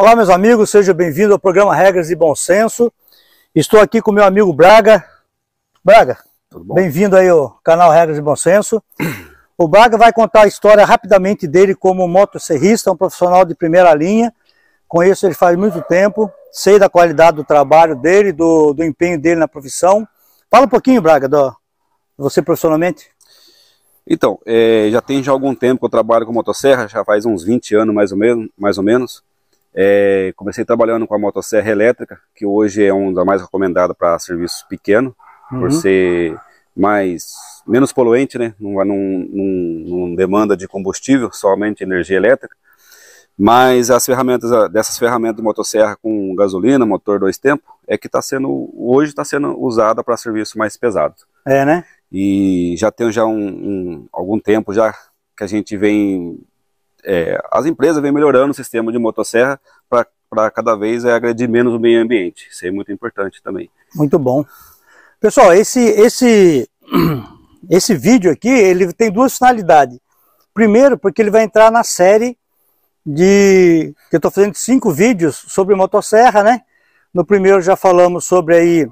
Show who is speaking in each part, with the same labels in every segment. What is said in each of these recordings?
Speaker 1: Olá meus amigos, seja bem-vindo ao programa Regras e Bom Senso. Estou aqui com meu amigo Braga. Braga, bem-vindo aí ao canal Regras e Bom Senso. O Braga vai contar a história rapidamente dele como motosserrista, um profissional de primeira linha. Conheço ele faz muito tempo, sei da qualidade do trabalho dele, do, do empenho dele na profissão. Fala um pouquinho, Braga, do, você profissionalmente.
Speaker 2: Então, é, já tem já algum tempo que eu trabalho com motosserra, já faz uns 20 anos mais ou menos. Mais ou menos. É, comecei trabalhando com a motosserra elétrica, que hoje é uma das mais recomendadas para serviço pequeno, uhum. por ser mais menos poluente, né? Não, não, não, não, demanda de combustível, somente energia elétrica. Mas as ferramentas dessas ferramentas de motosserra com gasolina, motor dois tempos, é que está sendo hoje está sendo usada para serviço mais pesado. É, né? E já tem já um, um algum tempo já que a gente vem é, as empresas vêm melhorando o sistema de motosserra para cada vez é, agredir menos o meio ambiente. Isso é muito importante também.
Speaker 1: Muito bom. Pessoal, esse, esse, esse vídeo aqui ele tem duas finalidades. Primeiro, porque ele vai entrar na série de... que eu estou fazendo cinco vídeos sobre motosserra, né? No primeiro já falamos sobre aí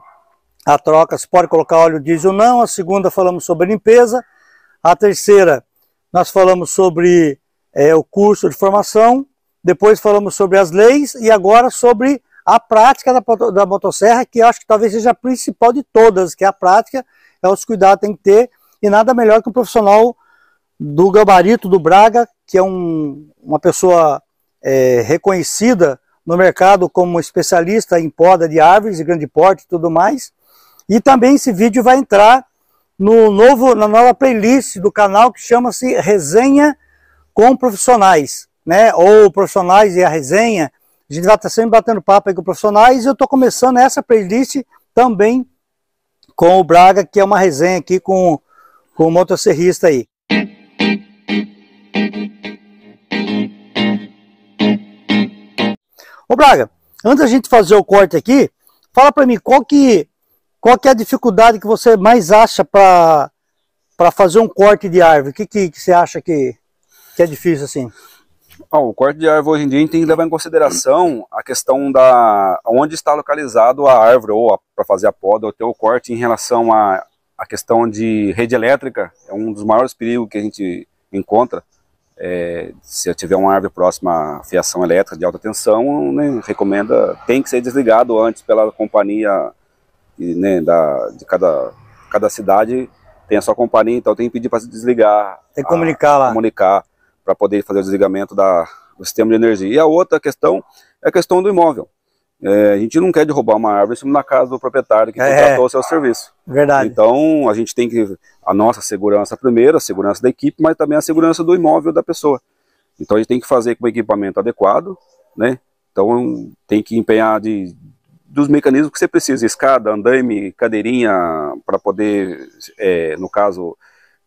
Speaker 1: a troca, se pode colocar óleo diesel ou não. A segunda falamos sobre limpeza. A terceira nós falamos sobre é, o curso de formação, depois falamos sobre as leis e agora sobre a prática da, da motosserra, que acho que talvez seja a principal de todas, que é a prática, é os cuidados que tem que ter, e nada melhor que um profissional do gabarito do Braga, que é um, uma pessoa é, reconhecida no mercado como especialista em poda de árvores de grande porte e tudo mais. E também esse vídeo vai entrar no novo, na nova playlist do canal que chama-se Resenha com profissionais, né? Ou profissionais e a resenha. A gente vai estar tá sempre batendo papo aí com profissionais e eu estou começando essa playlist também com o Braga, que é uma resenha aqui com, com o motosserrista aí. Ô Braga, antes da gente fazer o corte aqui, fala para mim qual que, qual que é a dificuldade que você mais acha para fazer um corte de árvore? O que, que, que você acha que, que é difícil assim?
Speaker 2: o corte de árvore hoje em dia a gente tem que levar em consideração a questão da onde está localizado a árvore ou para fazer a poda ou ter o corte em relação à a, a, questão de rede elétrica é um dos maiores perigos que a gente encontra. É, se eu tiver uma árvore próxima à fiação elétrica de alta tensão, né, recomenda tem que ser desligado antes pela companhia né, da, de cada, cada cidade tem a sua companhia, então tem que pedir para se desligar. Tem que comunicar a, lá. Comunicar para poder fazer o desligamento da, do sistema de energia. E a outra questão é a questão do imóvel. É, a gente não quer derrubar uma árvore em cima da casa do proprietário que é. contratou é, o seu serviço. Verdade. Então a gente tem que. A nossa segurança primeiro, a segurança da equipe, mas também a segurança do imóvel da pessoa. Então a gente tem que fazer com o equipamento adequado, né? Então tem que empenhar de, dos mecanismos que você precisa, escada, andaime, cadeirinha, para poder, é, no caso,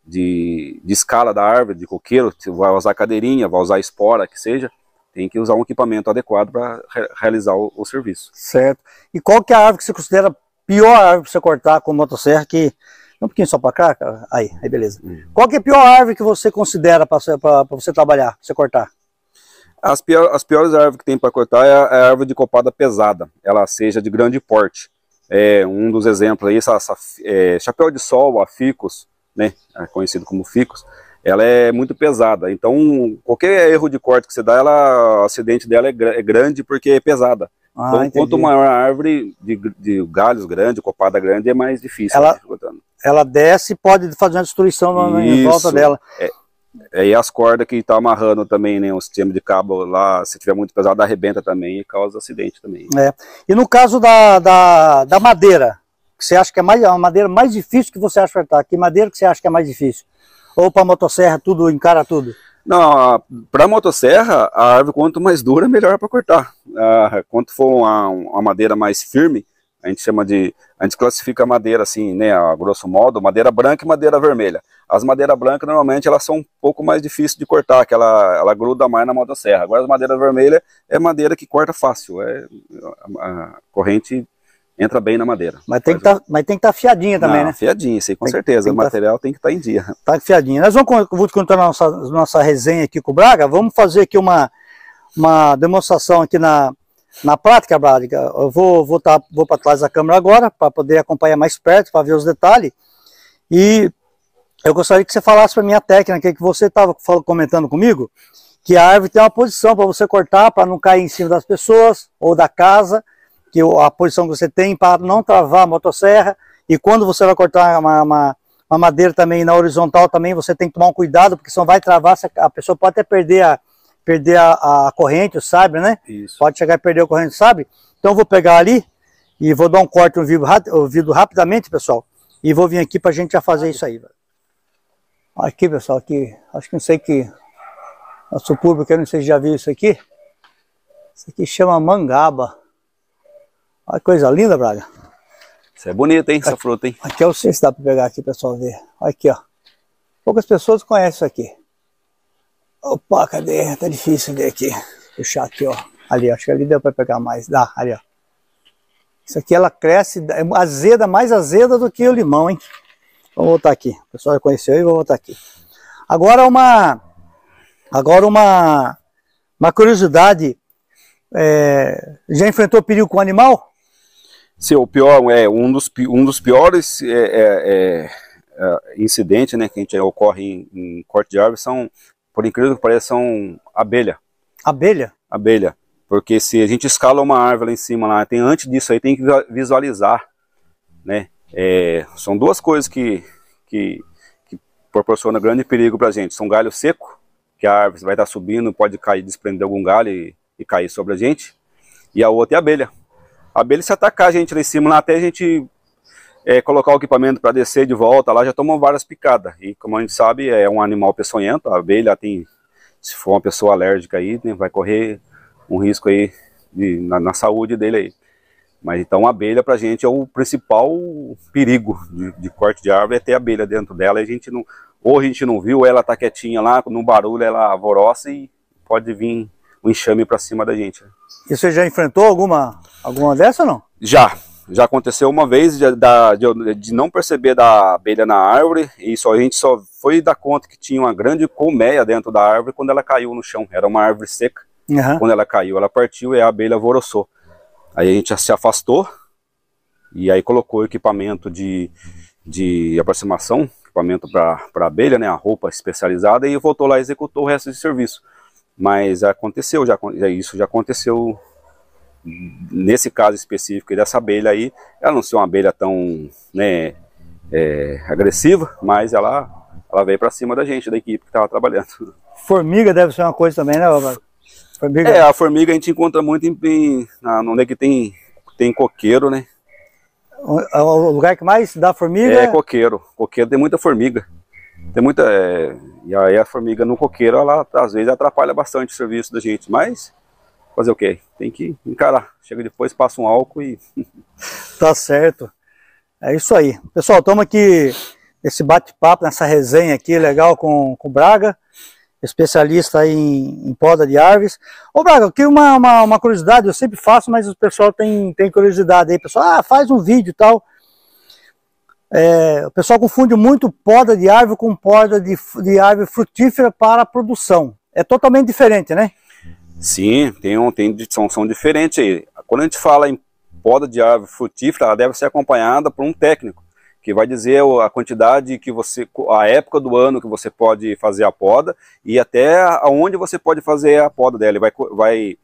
Speaker 2: de, de escala da árvore, de coqueiro, vai usar cadeirinha, vai usar espora, que seja, tem que usar um equipamento adequado para re realizar o, o, serviço. Certo.
Speaker 1: E qual que é a árvore que você considera pior árvore para você cortar com motosserra que... Não um pouquinho só para cá, cara. aí, aí beleza. Uhum. Qual que é a pior árvore que você considera para você trabalhar, pra você cortar?
Speaker 2: As, pior, as piores árvores que tem para cortar é a, é a, árvore de copada pesada, ela seja de grande porte. É, um dos exemplos aí, essa, essa é, chapéu de sol, a ficus né, conhecido como ficus, ela é muito pesada. Então, qualquer erro de corte que você dá, ela, o acidente dela é, gr é grande porque é pesada. Ah, então, entendi. quanto maior a árvore de, de, galhos grande, copada grande, é mais difícil. Ela,
Speaker 1: ela desce e pode fazer uma destruição na, em volta dela.
Speaker 2: É, é, e as cordas que está amarrando também, né? O sistema de cabo lá, se tiver muito pesado, arrebenta também e causa acidente também.
Speaker 1: É. E no caso da, da, da madeira, que você acha que é mais, é a madeira mais difícil que você acha cortar? Tá. Que madeira que você acha que é mais difícil? Ou para motosserra tudo, encara tudo?
Speaker 2: Não, para motosserra, a árvore quanto mais dura, melhor para cortar. Ah, quanto for uma, uma, madeira mais firme, a gente chama de, a gente classifica a madeira assim, né, a grosso modo, madeira branca e madeira vermelha. As madeiras brancas normalmente elas são um pouco mais difíceis de cortar, que ela, ela gruda mais na motosserra. Agora as madeiras vermelhas é madeira que corta fácil, é a, a corrente entra bem na madeira. Mas tem que
Speaker 1: tá, mas tem que estar tá fiadinha também, Não, né?
Speaker 2: Fiadinha, sim, com tem, certeza. Tem o tá material tá, tem que estar tá em dia.
Speaker 1: Tá fiadinha. Nós vamos vou continuar nossa nossa resenha aqui com o Braga. Vamos fazer aqui uma uma demonstração aqui na na prática, Braga. Eu vou vou tá, vou para trás da câmera agora para poder acompanhar mais perto, para ver os detalhes. E eu gostaria que você falasse para minha técnica que você estava comentando comigo, que a árvore tem uma posição para você cortar, para não cair em cima das pessoas ou da casa que a posição que você tem para não travar a motosserra e quando você vai cortar uma, uma, uma, madeira também na horizontal também você tem que tomar um cuidado porque senão vai travar, a pessoa pode até perder a, perder a, a corrente, o sabre, né? Isso. Pode chegar a perder a corrente, sabe? Então eu vou pegar ali e vou dar um corte no um vidro, rapidamente, pessoal, e vou vir aqui para a gente já fazer isso aí. Aqui, pessoal, aqui, acho que não sei que nosso público, eu não sei se já viu isso aqui. Isso aqui chama mangaba. Olha que coisa linda, Braga.
Speaker 2: Isso é bonito, hein, essa aqui, fruta, hein?
Speaker 1: Aqui é o sei se dá para pegar aqui, pessoal, ver. Olha aqui, ó. Poucas pessoas conhecem isso aqui. Opa, cadê? Tá difícil ver aqui. Puxar aqui, ó. Ali, acho que ali deu para pegar mais. Dá, ali, ó. Isso aqui ela cresce, é azeda, mais azeda do que o limão, hein? Vamos voltar aqui. O pessoal já conheceu e vou voltar aqui. Agora uma, agora uma, uma curiosidade. É, já enfrentou perigo com animal?
Speaker 2: Sim, o pior, é, um, dos, um dos piores é, é, é, é, incidentes né, que a gente ocorre em, em corte de árvore são, por incrível que pareça, são abelha. Abelha? Abelha. Porque se a gente escala uma árvore lá em cima, lá, tem, antes disso aí tem que visualizar. Né? É, são duas coisas que, que, que proporcionam grande perigo para a gente. São galho seco, que a árvore vai estar tá subindo, pode cair, desprender algum galho e, e cair sobre a gente. E a outra é a abelha. A abelha se atacar a gente lá em cima, lá até a gente é, colocar o equipamento para descer de volta, lá já tomam várias picadas. E como a gente sabe, é um animal peçonhento, a abelha tem, se for uma pessoa alérgica aí, né, vai correr um risco aí de, na, na, saúde dele aí. Mas então a abelha para a gente é o principal perigo de, de, corte de árvore, é ter abelha dentro dela. a gente não, ou a gente não viu, ela tá quietinha lá, no barulho ela avorosa e pode vir um enxame para cima da gente.
Speaker 1: E você já enfrentou alguma, alguma dessa ou não?
Speaker 2: Já. Já aconteceu uma vez de, de, de não perceber da abelha na árvore e só, a gente só foi dar conta que tinha uma grande colmeia dentro da árvore quando ela caiu no chão. Era uma árvore seca. Uhum. Quando ela caiu, ela partiu e a abelha voroçou. Aí a gente se afastou e aí colocou equipamento de, de aproximação, equipamento para abelha, né, a roupa especializada, e voltou lá e executou o resto de serviço. Mas aconteceu, já, é isso já aconteceu nesse caso específico dessa abelha aí, ela não ser uma abelha tão né, é, agressiva, mas ela, ela veio para cima da gente, da equipe que estava trabalhando.
Speaker 1: Formiga deve ser uma coisa também, né, Formiga. É, a
Speaker 2: formiga a gente encontra muito em, em, na, onde é que tem, tem coqueiro, né?
Speaker 1: o lugar que mais dá formiga? É
Speaker 2: coqueiro. Coqueiro tem muita formiga. Tem muita... É, e aí a formiga no coqueiro, ela às vezes atrapalha bastante o serviço da gente, mas fazer o quê? Tem que encarar. Chega depois, passa um álcool e...
Speaker 1: tá certo. É isso aí. Pessoal, toma aqui esse bate-papo, nessa resenha aqui legal com, com o Braga, especialista em, em, poda de árvores. Ô Braga, aqui uma, uma, uma, curiosidade, eu sempre faço, mas o pessoal tem, tem curiosidade aí. Pessoal, ah, faz um vídeo e tal. É, o pessoal confunde muito poda de árvore com poda de, de árvore frutífera para a produção. É totalmente diferente, né?
Speaker 2: Sim, tem um, tem, são, são diferentes aí. Quando a gente fala em poda de árvore frutífera, ela deve ser acompanhada por um técnico, que vai dizer a quantidade que você, a época do ano que você pode fazer a poda e até aonde você pode fazer a poda dela. Ele vai, vai,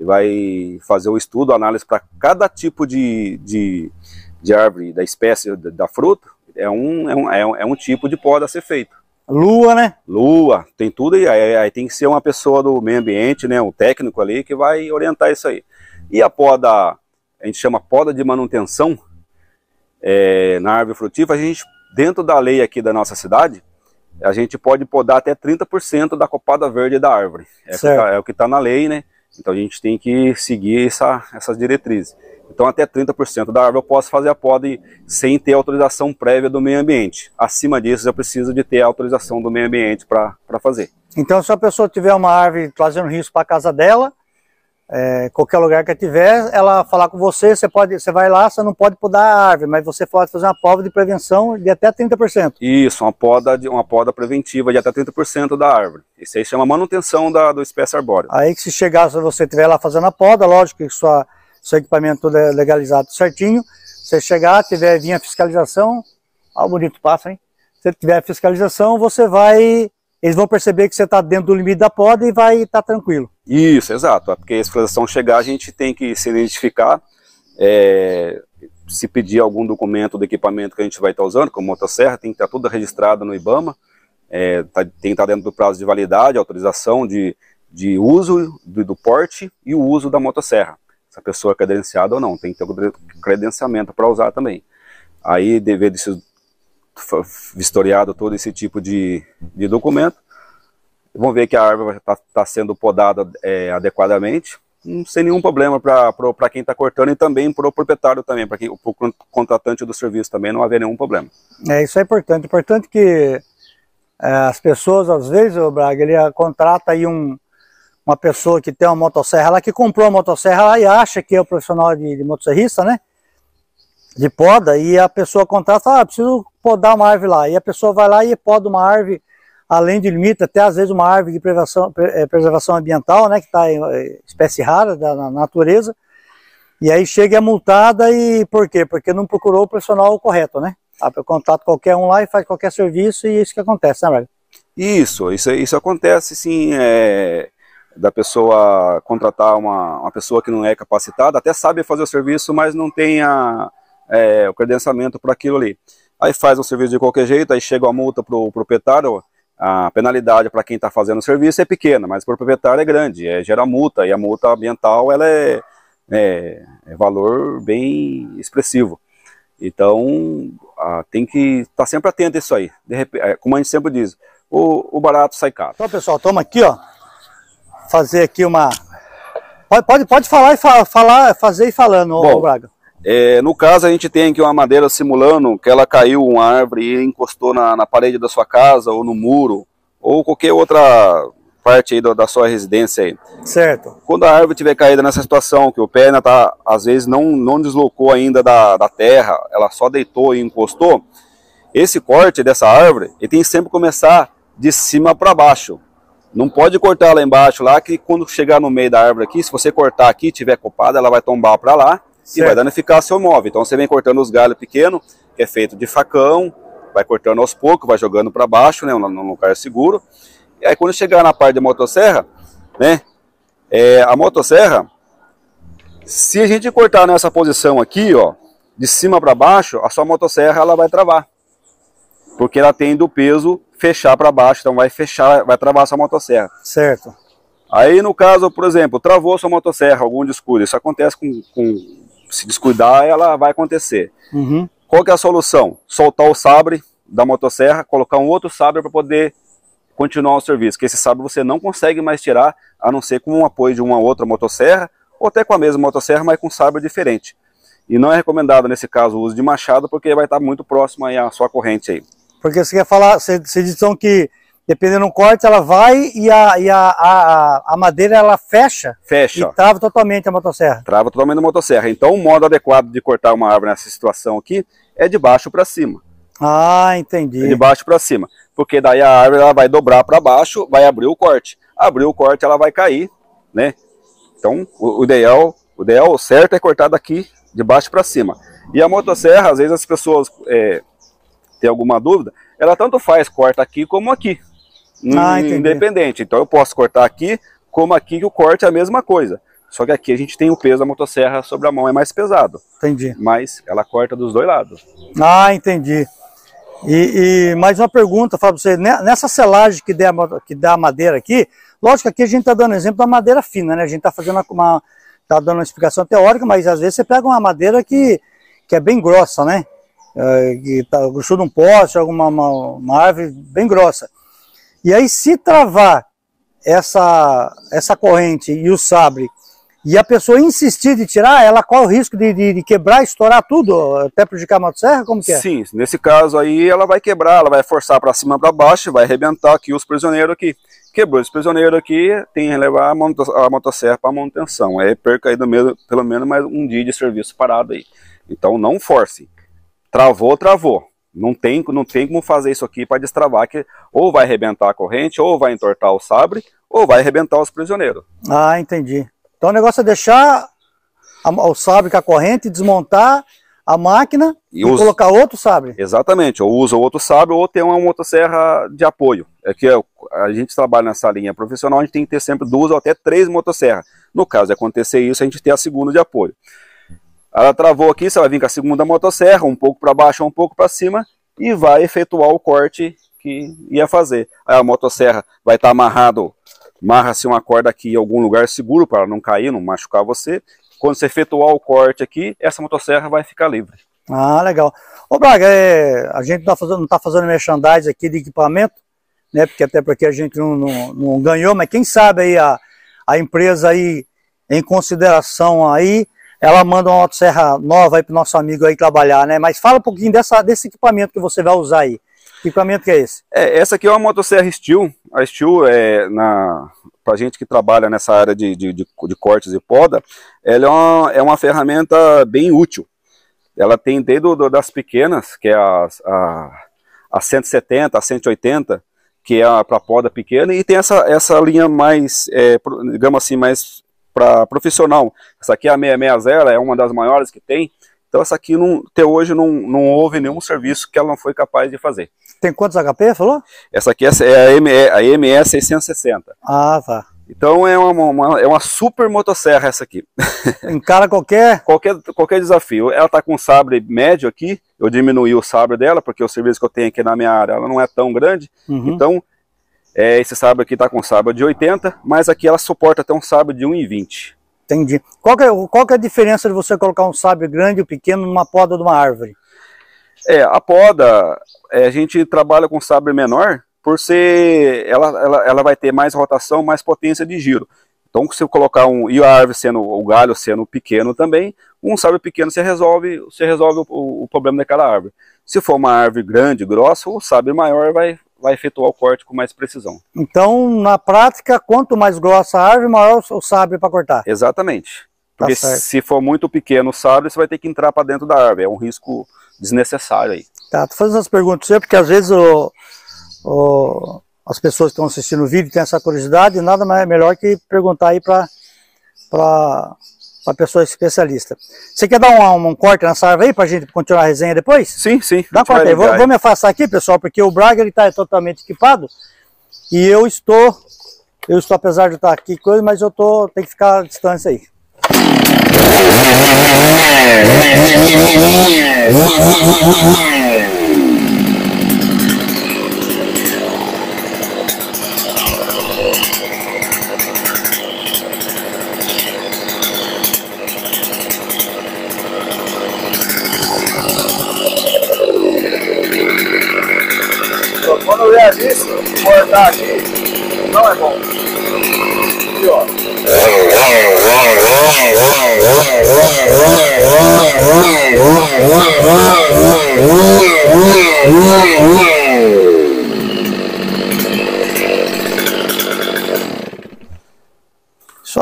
Speaker 2: vai fazer o estudo, a análise para cada tipo de, de de árvore, da espécie da fruta, é um, é um, é um, é tipo de poda a ser feito. Lua, né? Lua, tem tudo aí, aí tem que ser uma pessoa do meio ambiente, né, um técnico ali que vai orientar isso aí. E a poda, a gente chama poda de manutenção é, na árvore frutífera, a gente, dentro da lei aqui da nossa cidade, a gente pode podar até 30% da copada verde da árvore. É, o que está é tá na lei, né? Então a gente tem que seguir essa, essas diretrizes. Então, até 30% da árvore eu posso fazer a poda sem ter autorização prévia do meio ambiente. Acima disso, eu preciso de ter a autorização do meio ambiente para fazer.
Speaker 1: Então, se a pessoa tiver uma árvore trazendo risco para a casa dela, é, qualquer lugar que tiver, ela falar com você, você pode, você vai lá, você não pode podar a árvore, mas você pode
Speaker 2: fazer uma poda de prevenção de até 30%. Isso, uma poda, de, uma poda preventiva de até 30% da árvore. Isso aí chama manutenção da do espécie arbórea.
Speaker 1: Aí que se chegar, se você estiver lá fazendo a poda, lógico que sua seu equipamento todo é legalizado certinho. Você chegar, tiver vir a fiscalização, ó, bonito passo, hein? Se tiver a fiscalização, você vai eles vão perceber que você está dentro do limite da poda e vai estar tá tranquilo.
Speaker 2: Isso, exato. É porque a fiscalização chegar, a gente tem que se identificar, é, se pedir algum documento do equipamento que a gente vai estar tá usando, como motosserra, tem que estar tá tudo registrado no IBAMA, é, tá, tem que estar tá dentro do prazo de validade, autorização de, de uso do, do porte e o uso da motosserra se a pessoa é credenciada ou não, tem que ter o credenciamento para usar também. Aí, devido ser vistoriado todo esse tipo de, de documento, vão ver que a árvore está tá sendo podada é, adequadamente, hum, sem nenhum problema para quem está cortando e também para o proprietário também, para o contratante do serviço também não haver nenhum problema.
Speaker 1: É, isso é importante. Importante que é, as pessoas, às vezes, o Braga, ele ah, contrata aí um, uma pessoa que tem uma motosserra lá, que comprou a motosserra lá e acha que é o um profissional de, de motosserrista, né? De poda, e a pessoa contrata, ah, preciso podar uma árvore lá. E a pessoa vai lá e poda uma árvore, além de limite, até às vezes uma árvore de preservação, eh, preservação ambiental, né? Que está em eh, espécie rara da na natureza. E aí chega e é multada e por quê? Porque não procurou o profissional correto, né? Contrata qualquer um lá e faz qualquer serviço e é isso que acontece, né, velho?
Speaker 2: Isso, isso, isso acontece sim. É da pessoa contratar uma, uma pessoa que não é capacitada, até sabe fazer o serviço, mas não tem a, é, o credenciamento para aquilo ali. Aí faz o serviço de qualquer jeito, aí chega a multa para o proprietário, a penalidade para quem está fazendo o serviço é pequena, mas para o proprietário é grande, é, gera multa, e a multa ambiental ela é, é, é valor bem expressivo. Então, a, tem que estar tá sempre atento a isso aí. Repente, é, como a gente sempre diz, o, o barato sai caro.
Speaker 1: Então, pessoal, toma aqui, ó fazer aqui uma. Pode, pode, pode falar e fa falar, fazer e falando, Bom,
Speaker 2: Braga. É, no caso, a gente tem aqui uma madeira simulando que ela caiu uma árvore e encostou na, na parede da sua casa ou no muro ou qualquer outra parte aí da, da, sua residência aí. Certo. Quando a árvore tiver caída nessa situação, que o pé ainda tá, às vezes não, não deslocou ainda da, da terra, ela só deitou e encostou, esse corte dessa árvore, ele tem sempre que começar de cima para baixo. Não pode cortar lá embaixo, lá que quando chegar no meio da árvore aqui, se você cortar aqui e tiver copada, ela vai tombar para lá certo. e vai danificar seu móvel. Então você vem cortando os galhos pequenos, que é feito de facão, vai cortando aos poucos, vai jogando para baixo, né, num lugar seguro. E aí quando chegar na parte da motosserra, né, é, a motosserra, se a gente cortar nessa posição aqui, ó, de cima para baixo, a sua motosserra ela vai travar. Porque ela tem do peso fechar para baixo, então vai fechar, vai travar sua motosserra. Certo. Aí no caso, por exemplo, travou sua motosserra, algum descuido, isso acontece com, com se descuidar, ela vai acontecer. Uhum. Qual que é a solução? Soltar o sabre da motosserra, colocar um outro sabre para poder continuar o serviço, que esse sabre você não consegue mais tirar, a não ser com o apoio de uma outra motosserra, ou até com a mesma motosserra, mas com sabre diferente. E não é recomendado nesse caso o uso de machado, porque vai estar muito próximo aí à sua corrente aí.
Speaker 1: Porque você quer falar, você, você diz então que dependendo do corte, ela vai e a, e a, a, a madeira ela fecha, fecha e trava totalmente a motosserra.
Speaker 2: Trava totalmente a motosserra. Então o modo adequado de cortar uma árvore nessa situação aqui é de baixo para cima.
Speaker 1: Ah, entendi. É de
Speaker 2: baixo para cima. Porque daí a árvore ela vai dobrar para baixo, vai abrir o corte. Abriu o corte, ela vai cair, né? Então o, o ideal, o ideal certo é cortar daqui de baixo para cima. E a motosserra, às vezes as pessoas... É, ter alguma dúvida, ela tanto faz, corta aqui como aqui. Ah, hum, independente. Então eu posso cortar aqui, como aqui que o corte é a mesma coisa. Só que aqui a gente tem o peso da motosserra sobre a mão, é mais pesado. Entendi. Mas ela corta dos dois lados.
Speaker 1: Ah, entendi. E, e mais uma pergunta, Fábio, você, nessa selagem que, der, que dá a madeira aqui, lógico que aqui a gente está dando exemplo da madeira fina, né? A gente está fazendo uma, tá dando uma explicação teórica, mas às vezes você pega uma madeira que, que é bem grossa, né? é, que tá, grossura de um poste, alguma uma, uma árvore bem grossa. E aí se travar essa, essa corrente e o sabre, e a pessoa insistir de tirar, ela qual o risco de, de, de quebrar, estourar tudo, até prejudicar a motosserra? Como que é?
Speaker 2: Sim, nesse caso aí ela vai quebrar, ela vai forçar para cima para baixo, vai arrebentar aqui os prisioneiros aqui. Quebrou os prisioneiros aqui, tem que levar a, motosserra para manutenção. Aí perca aí do mesmo, pelo menos mais um dia de serviço parado aí. Então não force, Travou, travou. Não tem, não tem como fazer isso aqui para destravar, que ou vai arrebentar a corrente, ou vai entortar o sabre, ou vai arrebentar os prisioneiros.
Speaker 1: Ah, entendi. Então o negócio é deixar a, o sabre com a corrente, desmontar a máquina e, e usa...
Speaker 2: colocar outro sabre. Exatamente, ou usa outro sabre ou tem uma motosserra de apoio. É que a gente trabalha nessa linha profissional, a gente tem que ter sempre duas ou até três motosserras. No caso de acontecer isso, a gente tem a segunda de apoio. Ela travou aqui, você vai vir com a segunda motosserra, um pouco para baixo, um pouco para cima, e vai efetuar o corte que ia fazer. Aí a motosserra vai estar tá amarrado, amarra-se uma corda aqui em algum lugar seguro para não cair, não machucar você. Quando você efetuar o corte aqui, essa motosserra vai ficar livre. Ah, legal. Ô
Speaker 1: Braga, é, a gente não está fazendo, tá fazendo tá merchandising aqui de equipamento, né? Porque até porque a gente não, não, não ganhou, mas quem sabe aí a, a empresa aí em consideração aí ela manda uma motosserra nova aí pro nosso amigo aí trabalhar, né? Mas fala um pouquinho dessa, desse equipamento que você vai usar aí. Que equipamento que é esse?
Speaker 2: É, essa aqui é uma motosserra Steel. A Steel, é, na, pra gente que trabalha nessa área de, de, de, de cortes e poda, ela é uma, é uma ferramenta bem útil. Ela tem desde do, das pequenas, que é a, a, a 170, a 180, que é para poda pequena, e tem essa, essa linha mais, é, digamos assim, mais para profissional. Essa aqui é a 660, é uma das maiores que tem. Então essa aqui não, até hoje não, não houve nenhum serviço que ela não foi capaz de fazer. Tem quantos HP, falou? Essa aqui é, é a, ME, é a MS 660.
Speaker 1: Ah, tá.
Speaker 2: Então é uma, uma, é uma super motosserra essa aqui. Encara qualquer... qualquer... Qualquer desafio. Ela tá com um sabre médio aqui, eu diminui o sabre dela, porque o serviço que eu tenho aqui na minha área ela não é tão grande. Uhum. Então é, esse sábado aqui está com sábado de 80, mas aqui ela suporta até um sábado de 1,20. Entendi.
Speaker 1: Qual que, é, qual que é a diferença de você colocar um sábio grande ou pequeno numa poda de uma árvore?
Speaker 2: É, a poda, é, a gente trabalha com sabre menor, por ser, ela, ela, ela vai ter mais rotação, mais potência de giro. Então, se eu colocar um, e a árvore sendo, o galho sendo pequeno também, um sabre pequeno você resolve, você resolve o, o, problema daquela árvore. Se for uma árvore grande, grossa, o sabre maior vai vai efetuar o corte com mais precisão.
Speaker 1: Então, na prática, quanto mais grossa a árvore, maior o sabre para cortar.
Speaker 2: Exatamente. Tá porque tá se for muito pequeno o sabre, você vai ter que entrar para dentro da árvore. É um risco desnecessário aí.
Speaker 1: Tá, tô fazendo essas perguntas sempre porque às vezes o, o, as pessoas que estão assistindo o vídeo têm essa curiosidade, nada mais, melhor que perguntar aí para para pessoa especialista. Você quer dar um, um, corte nessa árvore aí para a gente continuar a resenha depois? Sim,
Speaker 2: sim. Dá um corte aí. Vou, vou, me
Speaker 1: afastar aqui, pessoal, porque o Braga está totalmente equipado e eu estou, eu estou apesar de estar aqui, coisa, mas eu tô, tem que ficar à distância aí.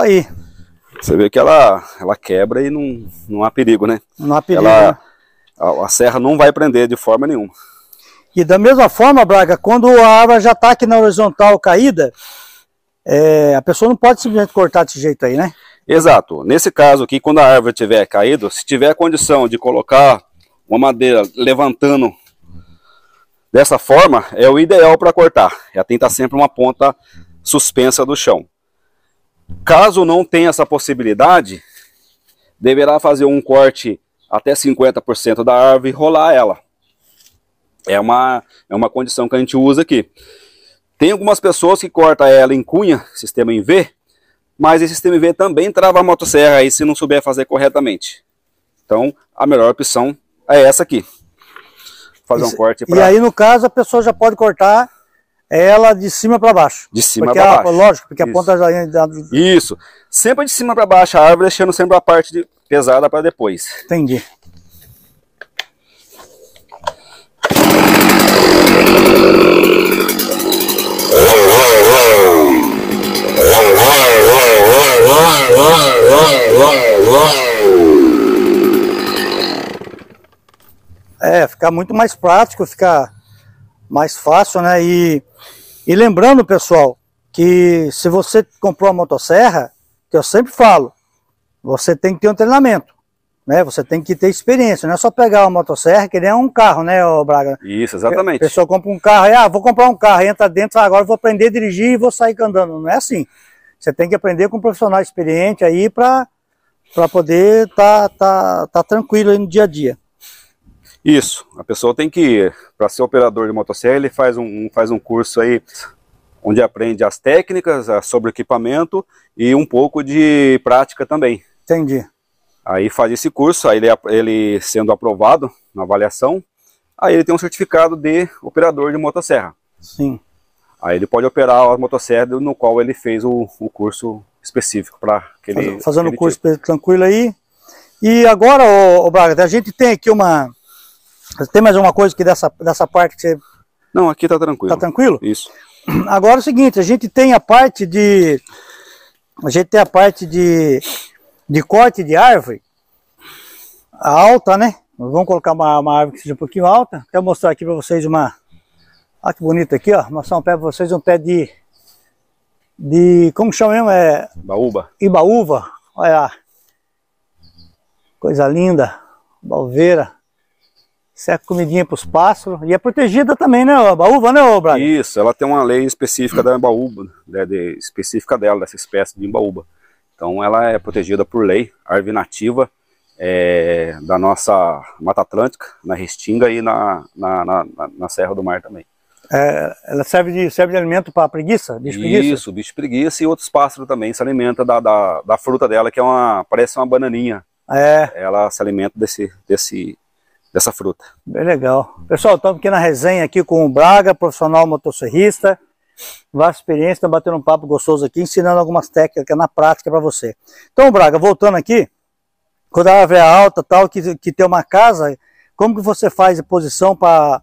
Speaker 2: aí. Você vê que ela, ela quebra e não, não há perigo, né?
Speaker 1: Não há perigo. Ela,
Speaker 2: né? a, a, serra não vai prender de forma nenhuma.
Speaker 1: E da mesma forma, Braga, quando a árvore já está aqui na horizontal caída, é, a pessoa não pode simplesmente cortar desse jeito aí, né?
Speaker 2: Exato. Nesse caso aqui, quando a árvore tiver caído, se tiver condição de colocar uma madeira levantando dessa forma, é o ideal para cortar. Ela tem que estar tá sempre uma ponta suspensa do chão. Caso não tenha essa possibilidade, deverá fazer um corte até 50% da árvore e rolar ela. É uma, é uma condição que a gente usa aqui. Tem algumas pessoas que cortam ela em cunha, sistema em V, mas esse sistema em V também trava a motosserra aí se não souber fazer corretamente. Então, a melhor opção é essa aqui. Fazer Isso, um corte. Pra... E aí,
Speaker 1: no caso, a pessoa já pode cortar é ela de cima para baixo.
Speaker 2: De cima para baixo.
Speaker 1: Lógico, porque Isso. a ponta já...
Speaker 2: Isso. Sempre de cima para baixo a árvore, deixando sempre a parte de... pesada para depois. Entendi.
Speaker 1: É, ficar muito mais prático, ficar mais fácil, né? E, e lembrando, pessoal, que se você comprou uma motosserra, que eu sempre falo, você tem que ter um treinamento. Né? Você tem que ter experiência, não é só pegar uma motosserra, que nem um carro, né, Braga?
Speaker 2: Isso, exatamente. A
Speaker 1: pessoa compra um carro, e, ah, vou comprar um carro, entra dentro, ah, agora vou aprender a dirigir e vou sair andando. Não é assim. Você tem que aprender com um profissional experiente aí para poder estar tá, tá, tá tranquilo no dia a dia.
Speaker 2: Isso, a pessoa tem que, para ser operador de motosserra, ele faz um, faz um curso aí onde aprende as técnicas, sobre equipamento e um pouco de prática também. Entendi. Aí faz esse curso, aí ele, ele sendo aprovado na avaliação, aí ele tem um certificado de operador de motosserra. Sim. Aí ele pode operar a motosserra no qual ele fez o, o curso específico para aquele. Fazendo o curso
Speaker 1: tipo. tranquilo aí. E agora, o Braga, a gente tem aqui uma tem mais alguma coisa que dessa, dessa parte que você. Não, aqui tá tranquilo. Tá tranquilo? Isso. Agora é o seguinte, a gente tem a parte de. A gente tem a parte de, de corte de árvore. alta, né? vamos colocar uma, uma árvore que seja um pouquinho alta. Quero mostrar aqui para vocês uma. Olha ah, que bonito aqui, ó. Mostrar um pé para vocês, um pé de. De. Como chama mesmo? É. Ibaúba. Ibaúva. Olha lá. Coisa linda. Balveira. Isso é comidinha para os pássaros. E é
Speaker 2: protegida também, né? A baúba, né, Braga? Isso, ela tem uma lei específica da baúba, né, de, específica dela, dessa espécie de baúba. Então ela é protegida por lei, árvore nativa é, da nossa Mata Atlântica, na Restinga e na, na, na, na Serra do Mar também.
Speaker 1: É, ela serve de, serve de alimento para preguiça,
Speaker 2: bicho preguiça? Isso, bicho preguiça e outros pássaros também se alimenta da, da, da fruta dela, que é uma, parece uma bananinha. É. Ela se alimenta desse, desse, dessa fruta. Bem legal.
Speaker 1: Pessoal, estamos aqui na resenha aqui com o Braga, profissional motosserrista, vasta experiência, estamos tá batendo um papo gostoso aqui, ensinando algumas técnicas é na prática para você. Então, Braga, voltando aqui, quando a árvore é alta tal, que, que tem uma casa, como que você faz a posição para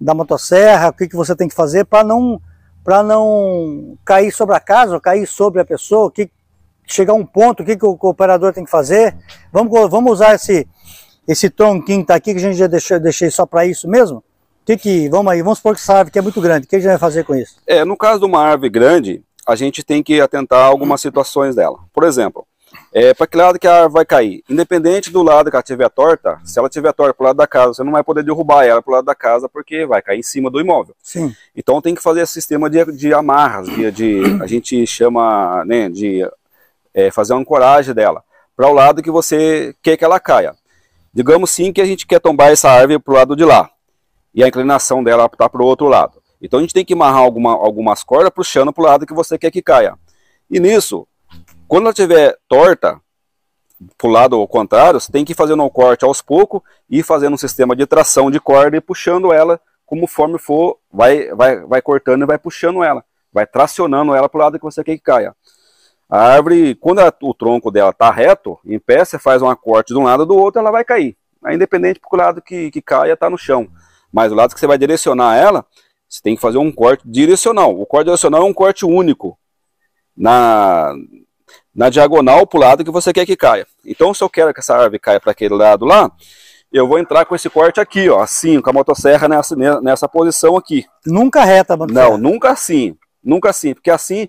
Speaker 1: da motosserra, o que, que você tem que fazer para não para não cair sobre a casa, ou cair sobre a pessoa, o que chegar a um ponto, o que, que o, o operador tem que fazer? Vamos, vamos usar esse esse tom que tá aqui, que a gente já deixou, deixei só para isso mesmo? Que que, vamos aí, vamos supor que essa árvore que é muito grande, o que a gente vai fazer com isso?
Speaker 2: É, no caso de uma árvore grande, a gente tem que atentar algumas situações dela. Por exemplo, é, para que lado que a árvore vai cair? Independente do lado que ela tiver torta, se ela tiver torta para o lado da casa, você não vai poder derrubar ela para o lado da casa porque vai cair em cima do imóvel. Sim. Então tem que fazer esse sistema de, de amarras, de, de, a gente chama né, de é, fazer uma ancoragem dela para o lado que você quer que ela caia. Digamos sim que a gente quer tombar essa árvore para o lado de lá. E a inclinação dela está para o outro lado. Então a gente tem que amarrar alguma, algumas cordas puxando para o lado que você quer que caia. E nisso, quando ela estiver torta, para o lado ao contrário, você tem que ir fazendo um corte aos poucos e fazendo um sistema de tração de corda e puxando ela conforme for, vai, vai, vai cortando e vai puxando ela, vai tracionando ela para o lado que você quer que caia. A árvore, quando o tronco dela está reto, em pé, você faz uma corte de um lado do outro, ela vai cair. É independente para o lado que, que caia, está no chão. Mas o lado que você vai direcionar ela, você tem que fazer um corte direcional. O corte direcional é um corte único na, na diagonal para o lado que você quer que caia. Então, se eu quero que essa árvore caia para aquele lado lá, eu vou entrar com esse corte aqui, ó, assim, com a motosserra nessa, nessa posição aqui. Nunca reta, motosserra. Não, nunca assim. Nunca assim, porque assim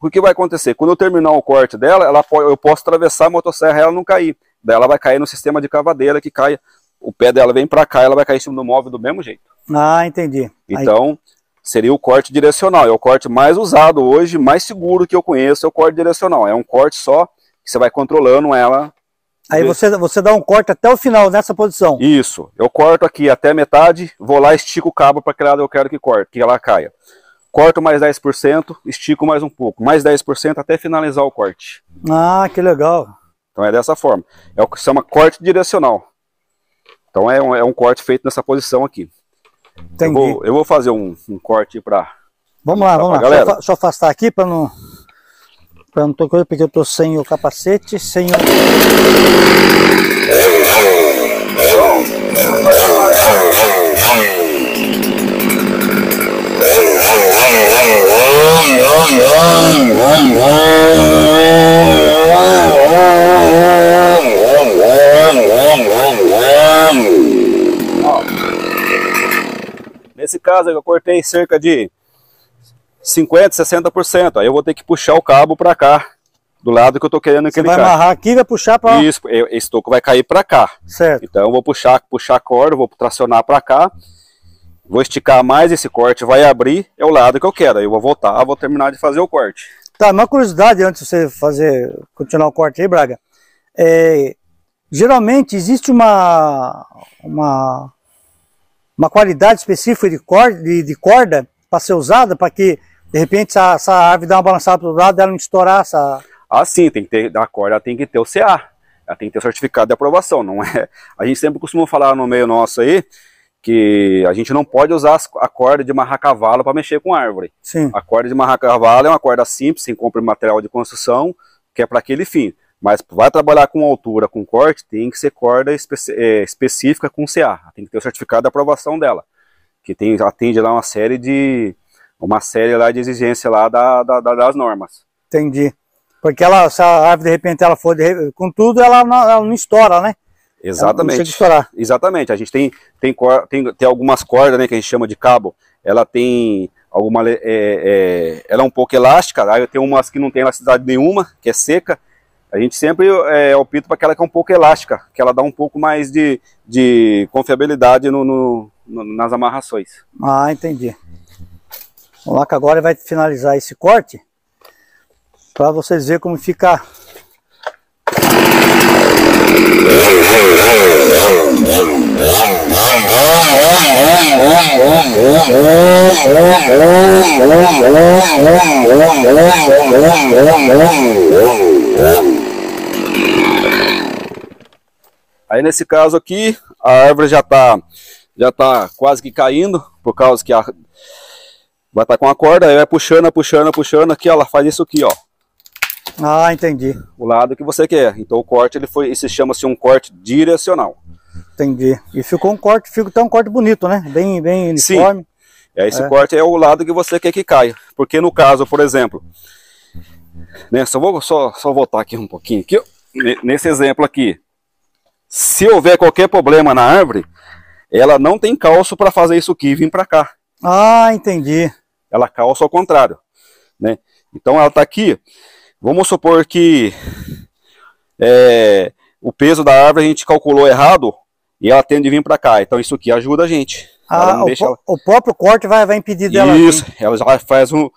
Speaker 2: o que vai acontecer? Quando eu terminar o corte dela, ela, eu posso atravessar a motosserra e ela não cair. Daí ela vai cair no sistema de cavadeira que cai, o pé dela vem para cá, ela vai cair em cima do móvel do mesmo jeito.
Speaker 1: Ah, entendi.
Speaker 2: Então, Aí... seria o corte direcional. É o corte mais usado hoje, mais seguro que eu conheço, é o corte direcional. É um corte só que você vai controlando ela. Aí você, você dá um corte até o final nessa posição. Isso. Eu corto aqui até metade, vou lá estico o cabo para que lado eu quero que corte, que ela caia corto mais 10%, estico mais um pouco, mais 10% até finalizar o corte.
Speaker 1: Ah, que legal.
Speaker 2: Então é dessa forma. É o que se chama corte direcional. Então é um, é um corte feito nessa posição aqui. Entendi. Eu vou, eu vou fazer um, um corte para...
Speaker 1: Vamos lá, pra vamos lá. Galera. Só, afastar aqui para não... Para não ter coisa porque eu estou sem o capacete, sem o...
Speaker 2: Nesse caso eu cortei cerca de 50, 60%. Aí eu vou ter que puxar o cabo para cá, do lado que eu tô querendo que ele vai caia. amarrar
Speaker 1: aqui vai puxar para...
Speaker 2: Isso, esse toco vai cair para cá. Certo. Então eu vou puxar, puxar a corda, vou tracionar para cá Vou esticar mais esse corte, vai abrir, é o lado que eu quero. Aí eu vou voltar, vou terminar de fazer o corte.
Speaker 1: Tá, uma curiosidade antes de você fazer, continuar o corte aí, Braga. É, geralmente existe uma, uma, uma qualidade específica de corda, de, de corda para ser usada, para que de repente essa, essa árvore dá uma balançada para o lado ela não estourar essa...
Speaker 2: Ah, sim, tem que ter, a corda tem que ter o CA, ela tem que ter o certificado de aprovação, não é? A gente sempre costuma falar no meio nosso aí, que a gente não pode usar a corda de amarrar cavalo para mexer com árvore. Sim. A corda de amarrar cavalo é uma corda simples, sem compra material de construção, que é para aquele fim. Mas vai trabalhar com altura, com corte, tem que ser corda espe é, específica com CA. Tem que ter o certificado de aprovação dela, que tem, atende lá uma série de uma série lá de exigência lá da, da, da, das normas.
Speaker 1: Entendi. Porque ela, se a árvore de repente ela for de, com tudo, ela não, ela não estoura, né?
Speaker 2: É Exatamente. Ela estourar. Exatamente. A gente tem, tem, tem, tem algumas cordas, né, que a gente chama de cabo. Ela tem alguma. É, é, ela é um pouco elástica, aí tem umas que não tem elasticidade nenhuma, que é seca. A gente sempre é, opta para aquela que é um pouco elástica, que ela dá um pouco mais de, de confiabilidade no, no, no nas amarrações.
Speaker 1: Ah, entendi. O Laca agora vai finalizar esse corte para vocês verem como fica
Speaker 2: Aí nesse caso aqui, a árvore já está já tá quase que caindo, por causa que a, vai estar tá com a corda, aí vai puxando, puxando, puxando, aqui ó, ela faz isso aqui, ó.
Speaker 1: Ah, entendi.
Speaker 2: O lado que você quer. Então o corte ele foi, isso chama-se um corte direcional.
Speaker 1: Entendi. E ficou um corte, ficou até um corte bonito,
Speaker 2: né? Bem, bem uniforme. Sim. É, esse é. corte é o lado que você quer que caia. Porque no caso, por exemplo, né, só vou só, só voltar aqui um pouquinho. Aqui, nesse exemplo aqui, se houver qualquer problema na árvore, ela não tem calço para fazer isso aqui vir para cá. Ah, entendi. Ela calça ao contrário, né? Então ela está aqui, Vamos supor que é, o peso da árvore a gente calculou errado e ela tende a vir para cá. Então isso aqui ajuda a gente. Ah, o, ela... o, próprio corte vai, vai impedir dela. Isso, vir. ela já faz um,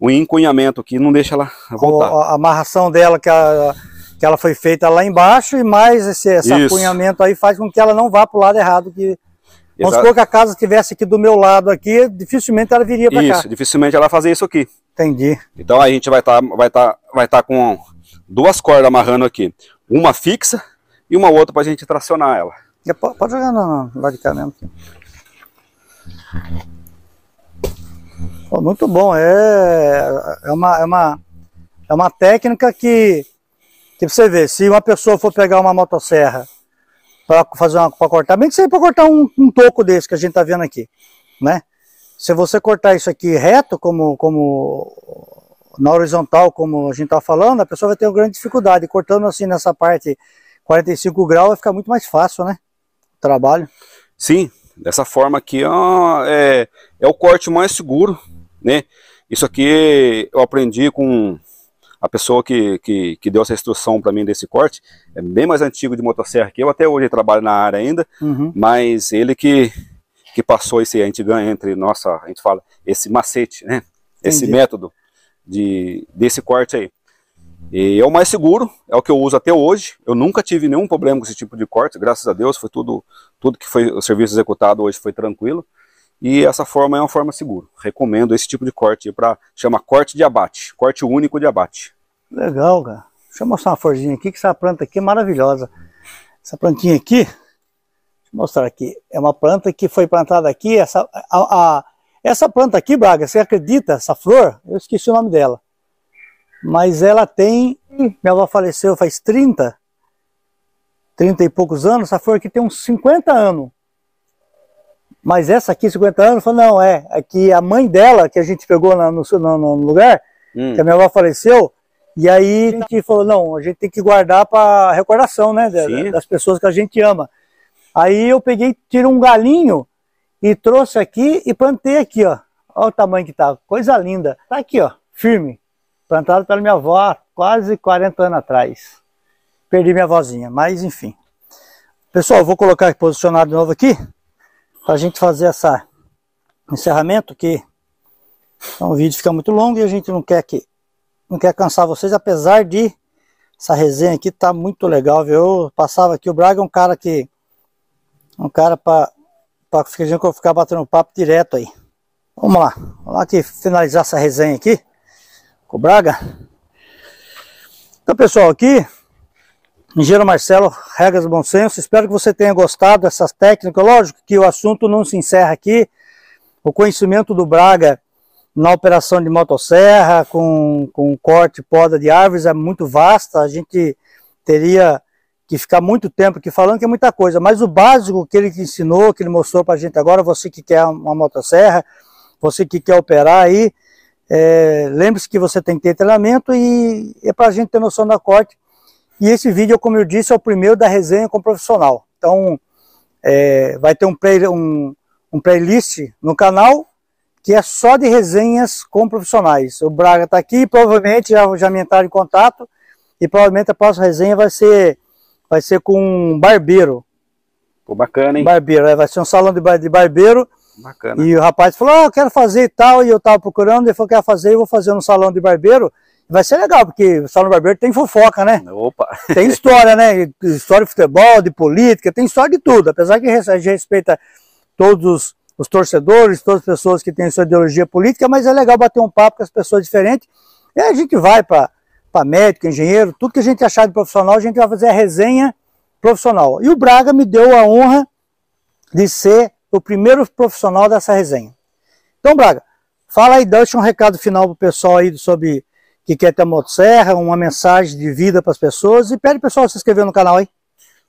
Speaker 2: um encunhamento aqui, não deixa ela voltar. O,
Speaker 1: a amarração dela que, que ela foi feita lá embaixo e mais esse, esse acunhamento aí faz com que ela não vá para o lado errado. Que... Vamos supor que a casa estivesse aqui do meu lado aqui, dificilmente ela viria para cá. Isso,
Speaker 2: dificilmente ela fazia isso aqui. Entendi. Então a gente vai estar tá, vai tá, vai tá com duas cordas amarrando aqui. Uma fixa e uma outra para a gente tracionar ela. pode jogar no, lado de cá mesmo.
Speaker 1: Pô, muito bom. É, é, uma, é, uma, é uma técnica que, que você vê, se uma pessoa for pegar uma motosserra para fazer para cortar, bem que seja para cortar um, um toco desse que a gente está vendo aqui, né? se você cortar isso aqui reto, como, como na horizontal, como a gente está falando, a pessoa vai ter uma grande dificuldade. Cortando assim nessa parte 45 graus, vai ficar muito mais fácil, né? O trabalho.
Speaker 2: Sim, dessa forma aqui ó, é, é o corte mais seguro, né? Isso aqui eu aprendi com a pessoa que, que, que deu essa instrução para mim desse corte, é bem mais antigo de motosserra que eu, até hoje trabalho na área ainda, uhum. mas ele que que passou esse, a gente ganha entre, nossa, a gente fala, esse macete, né? Entendi. Esse método de, desse corte aí. E é o mais seguro, é o que eu uso até hoje. Eu nunca tive nenhum problema com esse tipo de corte, graças a Deus, foi tudo, tudo que foi o serviço executado hoje foi tranquilo. E essa forma é uma forma segura. Recomendo esse tipo de corte para chama corte de abate, corte único de abate.
Speaker 1: Legal, cara. Deixa eu mostrar uma florzinha aqui, que essa planta aqui é maravilhosa. Essa plantinha aqui, mostrar aqui. É uma planta que foi plantada aqui. Essa, a, a, essa planta aqui, Braga, você acredita? Essa flor, eu esqueci o nome dela. Mas ela tem. Minha avó faleceu faz 30, 30 e poucos anos. Essa flor aqui tem uns 50 anos. Mas essa aqui, 50 anos, falou, não, é. é que a mãe dela, que a gente pegou na, no, no, no, lugar, hum. que a minha avó faleceu, e aí a gente falou, não, a gente tem que guardar para recordação, né? das pessoas que a gente ama. Aí eu peguei, tirei um galinho e trouxe aqui e plantei aqui, ó. Olha o tamanho que tá, coisa linda. Tá aqui, ó, firme. Plantado pela minha avó há quase 40 anos atrás. Perdi minha vozinha, mas enfim. Pessoal, vou colocar posicionado de novo aqui para a gente fazer essa encerramento que então, o vídeo fica muito longo e a gente não quer que não quer cansar vocês, apesar de essa resenha aqui tá muito legal, viu? Eu passava aqui, o Braga é um cara que um cara para que eu ficar batendo papo direto aí. Vamos lá. Vamos lá que finalizar essa resenha aqui. Com o Braga. Então, pessoal, aqui Engenheiro Marcelo, Regras do Bom Senso. Espero que você tenha gostado dessas técnicas. Lógico que o assunto não se encerra aqui. O conhecimento do Braga na operação de motosserra, com, com corte e poda de árvores, é muito vasta. A gente teria que ficar muito tempo aqui falando que é muita coisa, mas o básico que ele ensinou, que ele mostrou para a gente agora, você que quer uma motosserra, você que quer operar aí, é, lembre-se que você tem que ter treinamento e é para a gente ter noção da corte. E esse vídeo, como eu disse, é o primeiro da resenha com profissional. Então, é, vai ter um, play, um, um playlist no canal que é só de resenhas com profissionais. O Braga está aqui, provavelmente já, já me entraram em contato e provavelmente a próxima resenha vai ser Vai ser com um barbeiro. Pô, bacana, hein? Barbeiro, é, vai ser um salão de, bar de barbeiro. Bacana. E o rapaz falou, ah, eu quero fazer e tal, e eu tava procurando, ele falou, quero fazer, eu vou fazer no salão de barbeiro. Vai ser legal, porque o salão de barbeiro tem fofoca, né? Opa! Tem história, né? História de futebol, de política, tem história de tudo. Apesar que a gente respeita todos os torcedores, todas as pessoas que têm sua ideologia política, mas é legal bater um papo com as pessoas diferentes. E a gente vai para para médico, engenheiro, tudo que a gente achar de profissional, a gente vai fazer a resenha profissional. E o Braga me deu a honra de ser o primeiro profissional dessa resenha. Então, Braga, fala aí, deixa um recado final pro pessoal aí sobre que quer é ter a motosserra, uma mensagem de vida para as pessoas e pede o pessoal se inscrever no canal aí.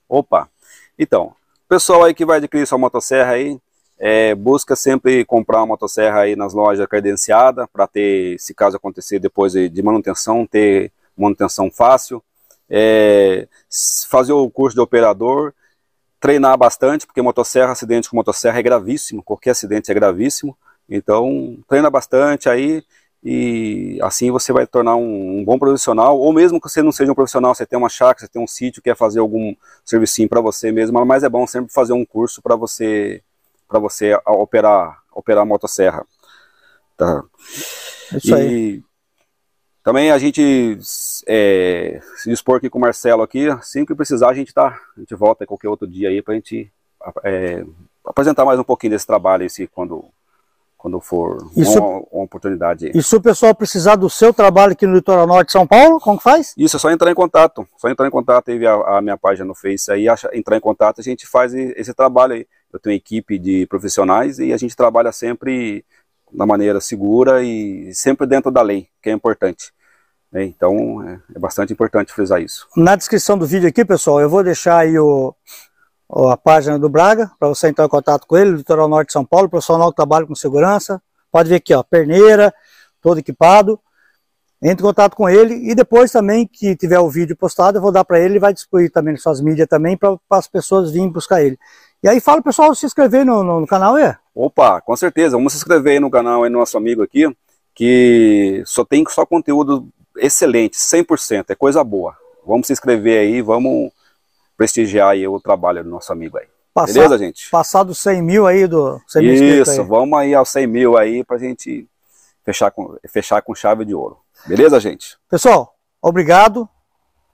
Speaker 2: Opa! Então, pessoal aí que vai adquirir sua motosserra aí, é, busca sempre comprar uma motosserra aí nas lojas credenciadas para ter, se caso acontecer depois de manutenção, ter manutenção fácil, é, fazer o curso de operador, treinar bastante, porque motosserra, acidente com motosserra é gravíssimo, qualquer acidente é gravíssimo, então treina bastante aí, e assim você vai tornar um, um, bom profissional, ou mesmo que você não seja um profissional, você tem uma chácara, você tem um sítio, quer fazer algum servicinho para você mesmo, mas é bom sempre fazer um curso para você para você operar operar motosserra. Tá. É isso e, aí. Também a gente é, se dispor aqui com o Marcelo aqui, assim que precisar a gente tá, a gente volta qualquer outro dia aí para a gente é, apresentar mais um pouquinho desse trabalho esse quando quando for isso, uma, uma, oportunidade. E se
Speaker 1: o pessoal precisar do seu trabalho aqui no litoral norte de São Paulo, como faz?
Speaker 2: Isso, é só entrar em contato, só entrar em contato, teve a, a, minha página no Face aí, acha, entrar em contato, a gente faz esse trabalho aí. Eu tenho equipe de profissionais e a gente trabalha sempre da maneira segura e sempre dentro da lei, que é importante. Né? Então é, é, bastante importante frisar isso.
Speaker 1: Na descrição do vídeo aqui, pessoal, eu vou deixar aí o, a página do Braga, para você entrar em contato com ele, Litoral Norte de São Paulo, profissional que trabalha com segurança. Pode ver aqui, ó, perneira, todo equipado. Entre em contato com ele e depois também que tiver o vídeo postado, eu vou dar para ele, ele vai distribuir também nas suas mídias também, para as pessoas virem buscar ele. E aí fala o pessoal se inscrever no, no, no canal é?
Speaker 2: Opa, com certeza. Vamos se inscrever aí no canal aí, no nosso amigo aqui, que só tem só conteúdo excelente, 100%, é coisa boa. Vamos se inscrever aí, vamos prestigiar aí o trabalho do nosso amigo aí. Passar, Beleza, gente?
Speaker 1: Passar dos 100 mil aí, do 100 mil Isso, aí.
Speaker 2: vamos aí aos 100 mil aí pra gente fechar com, fechar com chave de ouro. Beleza, gente?
Speaker 1: Pessoal, obrigado.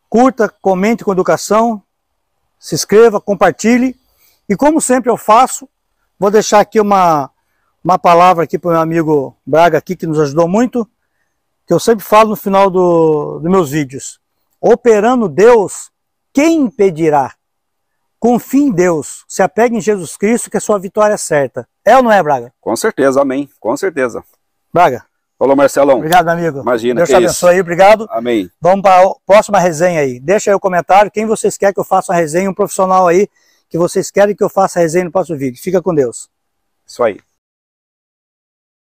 Speaker 1: Curta, comente com educação, se inscreva, compartilhe e como sempre eu faço, vou deixar aqui uma, uma palavra aqui para o meu amigo Braga aqui, que nos ajudou muito, que eu sempre falo no final do, dos meus vídeos. Operando Deus, quem impedirá? Confie em Deus, se apegue em Jesus Cristo, que a sua vitória é certa. É ou não é, Braga?
Speaker 2: Com certeza, amém. Com certeza. Braga. Falou, Marcelão. Obrigado, amigo. Imagina, Deus te abençoe isso. aí, obrigado. Amém.
Speaker 1: Vamos para a próxima resenha aí. Deixa aí o comentário, quem vocês querem que eu faça uma resenha, um profissional aí, que vocês querem que eu faça resenha no próximo vídeo. Fica com Deus.
Speaker 2: Isso aí.